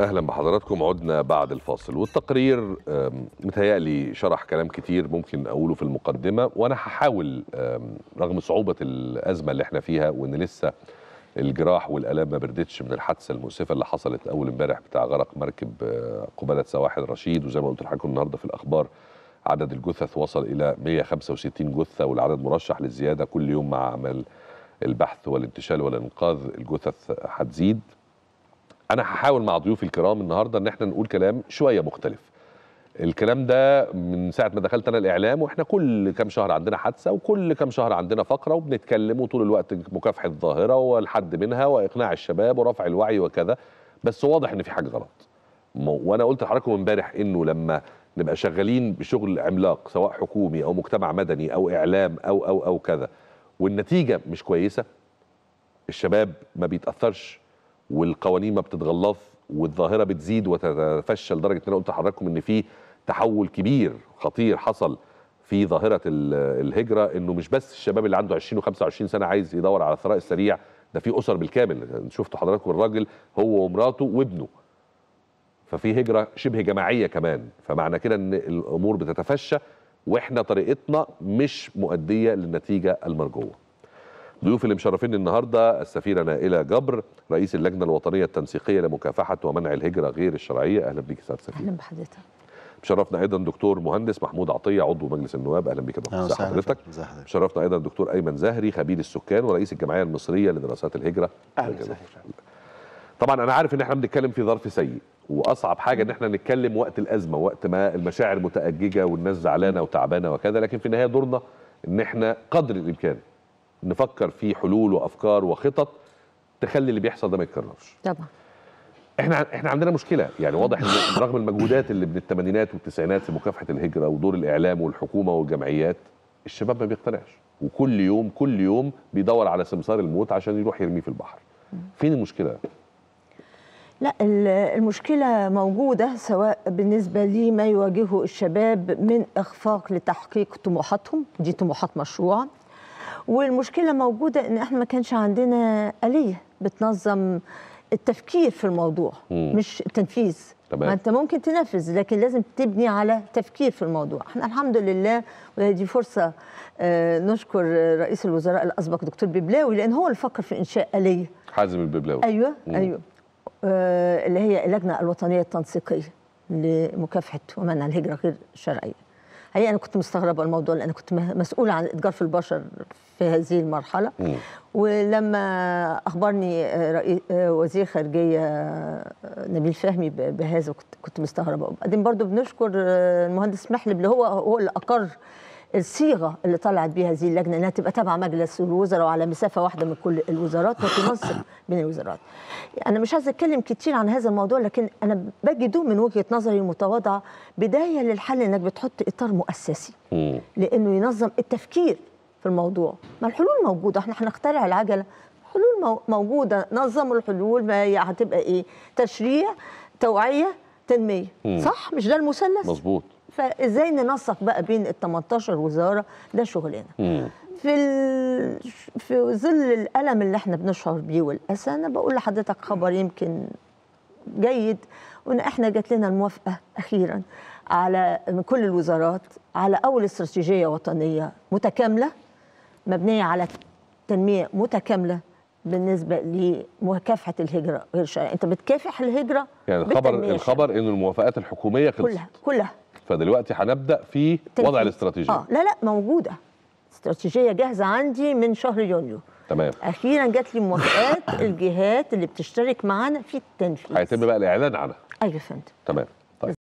اهلا بحضراتكم عدنا بعد الفاصل والتقرير متهيألي شرح كلام كتير ممكن اقوله في المقدمه وانا هحاول رغم صعوبه الازمه اللي احنا فيها وان لسه الجراح والالام ما بردتش من الحادثه المؤسفه اللي حصلت اول امبارح بتاع غرق مركب آه، قباله سواحل رشيد وزي ما قلت لحضراتكم النهارده في الاخبار عدد الجثث وصل الى 165 جثه والعدد مرشح للزياده كل يوم مع عمل البحث والانتشال والانقاذ الجثث هتزيد انا هحاول مع ضيوفي الكرام النهارده ان احنا نقول كلام شويه مختلف الكلام ده من ساعه ما دخلت انا الاعلام واحنا كل كام شهر عندنا حادثه وكل كام شهر عندنا فقره وبنتكلم وطول الوقت مكافحه الظاهره والحد منها واقناع الشباب ورفع الوعي وكذا بس واضح ان في حاجه غلط وانا قلت لحضراتكم امبارح انه لما نبقى شغالين بشغل عملاق سواء حكومي او مجتمع مدني او اعلام او او او كذا والنتيجه مش كويسه الشباب ما بيتاثرش والقوانين ما بتتغلظ والظاهره بتزيد وتتفشى لدرجه ان انا قلت لحضراتكم ان في تحول كبير خطير حصل في ظاهره الهجره انه مش بس الشباب اللي عنده 20 و25 سنه عايز يدور على الثراء السريع ده في اسر بالكامل شفتوا حضراتكم الراجل هو ومراته وابنه ففي هجره شبه جماعيه كمان فمعنى كده ان الامور بتتفشى واحنا طريقتنا مش مؤديه للنتيجه المرجوه ضيوف اللي مشرفين النهارده السفيره نائله جبر رئيس اللجنه الوطنيه التنسيقيه لمكافحه ومنع الهجره غير الشرعيه اهلا بيك سعاده سفيره اهلا بحضرتك شرفنا ايضا دكتور مهندس محمود عطيه عضو مجلس النواب اهلا بك دكتور ازي حضرتك شرفنا ايضا دكتور ايمن زهري خبير السكان ورئيس الجمعيه المصريه لدراسات الهجره اهلا وسهلا طبعا انا عارف ان احنا بنتكلم في ظرف سيء واصعب حاجه ان احنا نتكلم وقت الازمه وقت ما المشاعر متاججه والناس زعلانه وتعبانه وكذا لكن في النهايه دورنا ان احنا قدر الامكان نفكر في حلول وافكار وخطط تخلي اللي بيحصل ده ما يتكررش طبعا احنا احنا عندنا مشكله يعني واضح ان رغم المجهودات اللي من الثمانينات والتسعينات في مكافحه الهجره ودور الاعلام والحكومه والجمعيات الشباب ما بيقتنعش وكل يوم كل يوم بيدور على سمسار الموت عشان يروح يرميه في البحر فين المشكله لا المشكلة موجودة سواء بالنسبة لما يواجهه الشباب من إخفاق لتحقيق طموحاتهم دي طموحات مشروعة والمشكله موجوده ان احنا ما كانش عندنا اليه بتنظم التفكير في الموضوع مم. مش التنفيذ تمام. ما انت ممكن تنفذ لكن لازم تبني على تفكير في الموضوع احنا الحمد لله ودي فرصه آه نشكر آه، رئيس الوزراء الاسبق دكتور ببلاوي لان هو اللي فكر في انشاء اليه حازم الببلاوي ايوه مم. ايوه آه اللي هي اللجنه الوطنيه التنسيقيه لمكافحه ومنع الهجره غير الشرعيه حقيقه انا كنت مستغربه الموضوع لان كنت مسؤوله عن اتجار البشر في هذه المرحله مم. ولما اخبرني وزير خارجيه نبيل فهمي بهذا كنت مستغربه وبعدين برضو بنشكر المهندس محلب اللي هو هو اللي اقر الصيغه اللي طلعت بيها هذه اللجنه انها تبقى تابعه مجلس الوزراء وعلى مسافه واحده من كل الوزارات وتنسق بين الوزارات. انا مش عايزه اتكلم كتير عن هذا الموضوع لكن انا بجده من وجهه نظري المتواضعه بدايه للحل انك بتحط اطار مؤسسي لانه ينظم التفكير في الموضوع، ما الحلول موجوده احنا هنخترع العجله الحلول موجوده نظموا الحلول ما هي هتبقى ايه؟ تشريع توعيه تنميه صح مش ده المثلث؟ مظبوط فازاي ننسق بقى بين ال 18 وزاره ده شغلنا مم. في ال... في ظل الالم اللي احنا بنشعر بيه والاسى انا بقول لحضرتك خبر يمكن جيد وان احنا جات لنا الموافقه اخيرا على من كل الوزارات على اول استراتيجيه وطنيه متكامله مبنيه على تنميه متكامله بالنسبه لمكافحه الهجره غير انت بتكافح الهجره يعني الخبر الخبر ان الموافقات الحكوميه خلصت كلها كلها فدلوقتي هنبدا في تنفيذ. وضع الاستراتيجيه اه لا لا موجوده استراتيجيه جاهزه عندي من شهر يونيو تمام اخيرا جات لي موافقات الجهات اللي بتشترك معانا في التنفيذ هيتم بقى الاعلان عنها ايوه فندم تمام